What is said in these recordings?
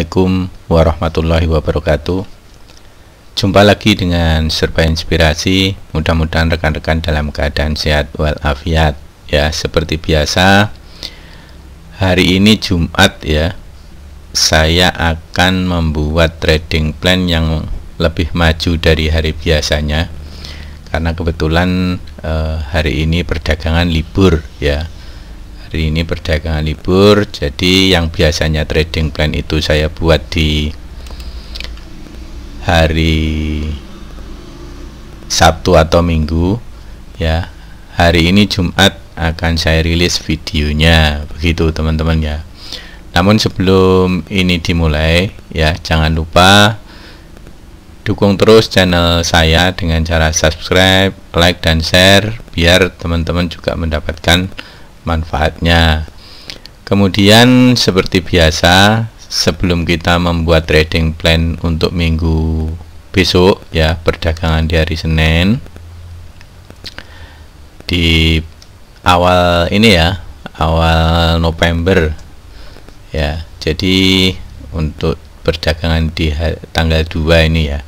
Assalamualaikum warahmatullahi wabarakatuh Jumpa lagi dengan Serba Inspirasi Mudah-mudahan rekan-rekan dalam keadaan sehat walafiat Ya, seperti biasa Hari ini Jumat ya Saya akan membuat trading plan yang lebih maju dari hari biasanya Karena kebetulan eh, hari ini perdagangan libur ya hari ini perdagangan libur jadi yang biasanya trading plan itu saya buat di hari Sabtu atau Minggu ya hari ini Jumat akan saya rilis videonya begitu teman-teman ya namun sebelum ini dimulai ya jangan lupa dukung terus channel saya dengan cara subscribe like dan share biar teman-teman juga mendapatkan manfaatnya kemudian seperti biasa sebelum kita membuat trading plan untuk minggu besok ya perdagangan di hari Senin di awal ini ya awal November ya jadi untuk perdagangan di tanggal 2 ini ya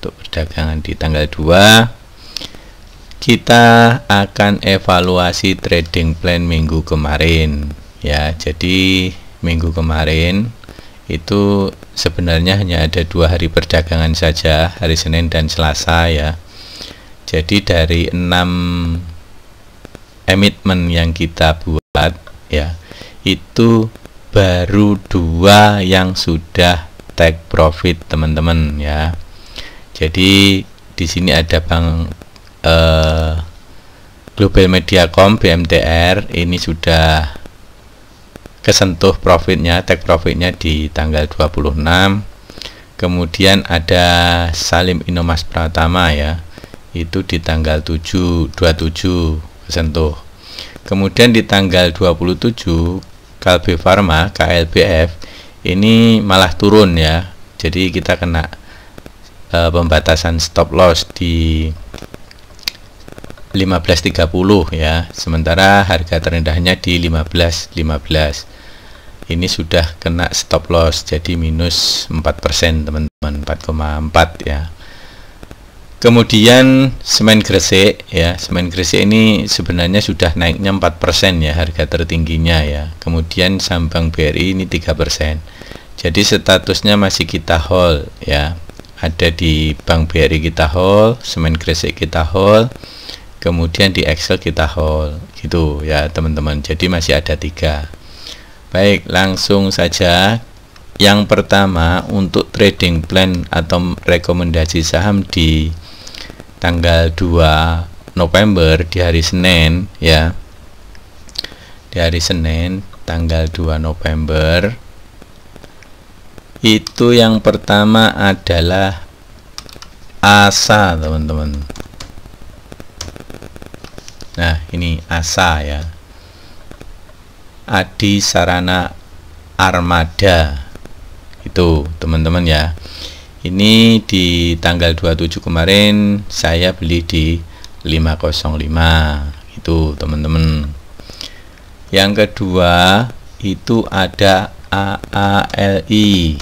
untuk perdagangan di tanggal 2 kita akan evaluasi trading plan minggu kemarin ya jadi minggu kemarin itu sebenarnya hanya ada dua hari perdagangan saja hari Senin dan Selasa ya jadi dari enam emitmen yang kita buat ya itu baru dua yang sudah take profit teman-teman ya jadi di sini ada bank Eh, Global Mediacom BMTR ini sudah kesentuh profitnya, take profitnya di tanggal 26. Kemudian ada Salim Inomas Pratama ya. Itu di tanggal 7 27 kesentuh. Kemudian di tanggal 27 Kalbe Farma KLBF ini malah turun ya. Jadi kita kena e, pembatasan stop loss di 15.30 ya. Sementara harga terendahnya di 15.15. Ini sudah kena stop loss jadi minus 4% teman-teman 4,4 ya. Kemudian semen gresik ya, semen gresik ini sebenarnya sudah naiknya 4% ya harga tertingginya ya. Kemudian sambang BRI ini 3%. Jadi statusnya masih kita hold ya. Ada di bank BRI kita hold, semen gresik kita hold kemudian di Excel kita hold gitu ya teman-teman jadi masih ada tiga baik langsung saja yang pertama untuk trading plan atau rekomendasi saham di tanggal 2 November di hari Senin ya di hari Senin tanggal 2 November itu yang pertama adalah ASA teman-teman Nah, ini asa ya. Adi Sarana Armada. Itu, teman-teman ya. Ini di tanggal 27 kemarin saya beli di 505. Itu, teman-teman. Yang kedua, itu ada AALI.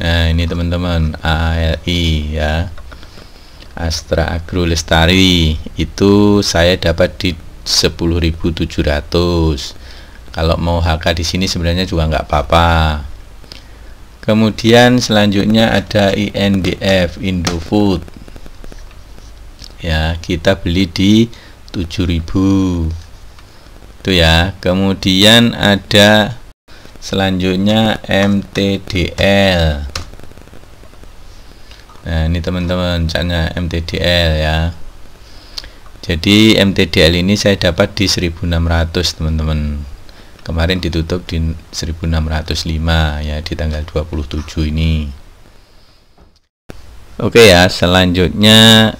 Nah, ini teman-teman, AALI ya. Astra Agro Lestari itu saya dapat di 10.700 kalau mau HK di sini sebenarnya juga nggak apa-apa kemudian selanjutnya ada INDF Indofood ya kita beli di 7000 itu ya kemudian ada selanjutnya MTDL Nah, ini teman-teman caranya MTDL ya. Jadi MTDL ini saya dapat di 1600, teman-teman. Kemarin ditutup di 1605 ya di tanggal 27 ini. Oke ya, selanjutnya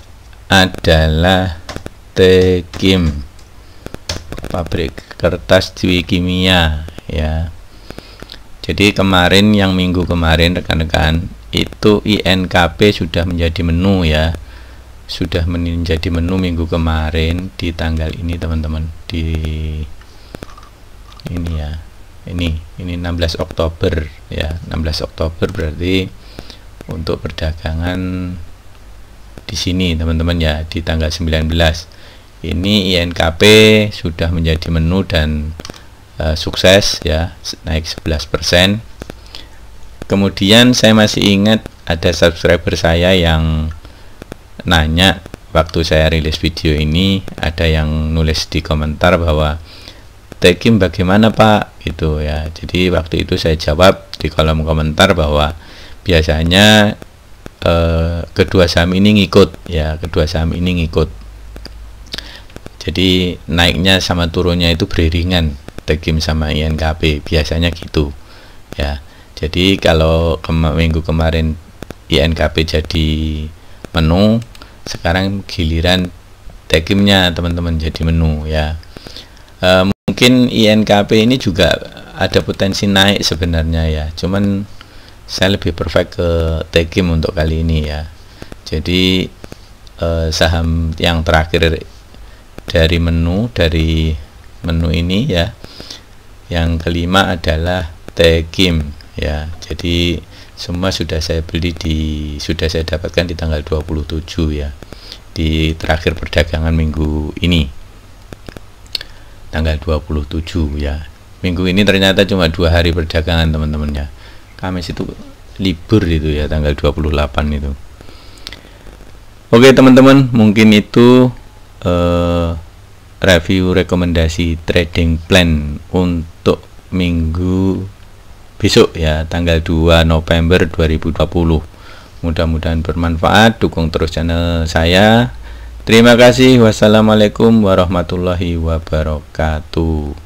adalah Tekim. Pabrik kertas Dwi Kimia ya. Jadi kemarin yang minggu kemarin rekan-rekan itu INKP sudah menjadi menu ya sudah menjadi menu minggu kemarin di tanggal ini teman-teman di ini ya ini ini 16 Oktober ya 16 Oktober berarti untuk perdagangan di sini teman-teman ya di tanggal 19 ini INKP sudah menjadi menu dan uh, sukses ya naik 11% persen kemudian saya masih ingat ada subscriber saya yang nanya waktu saya rilis video ini ada yang nulis di komentar bahwa Tekim bagaimana pak itu ya jadi waktu itu saya jawab di kolom komentar bahwa biasanya eh, kedua saham ini ngikut ya kedua saham ini ngikut jadi naiknya sama turunnya itu beriringan Tekim sama INKP biasanya gitu ya jadi kalau kema minggu kemarin INKP jadi menu sekarang giliran tekimnya teman-teman jadi menu ya e, mungkin INKP ini juga ada potensi naik sebenarnya ya cuman saya lebih perfect ke tekim untuk kali ini ya jadi e, saham yang terakhir dari menu dari menu ini ya yang kelima adalah tekim ya jadi semua sudah saya beli di sudah saya dapatkan di tanggal 27 ya di terakhir perdagangan minggu ini tanggal 27 ya minggu ini ternyata cuma dua hari perdagangan teman-teman ya Kamis itu libur itu ya tanggal 28 itu Oke teman-teman mungkin itu eh, review rekomendasi trading plan untuk minggu besok ya tanggal 2 November 2020 mudah-mudahan bermanfaat dukung terus channel saya terima kasih wassalamualaikum warahmatullahi wabarakatuh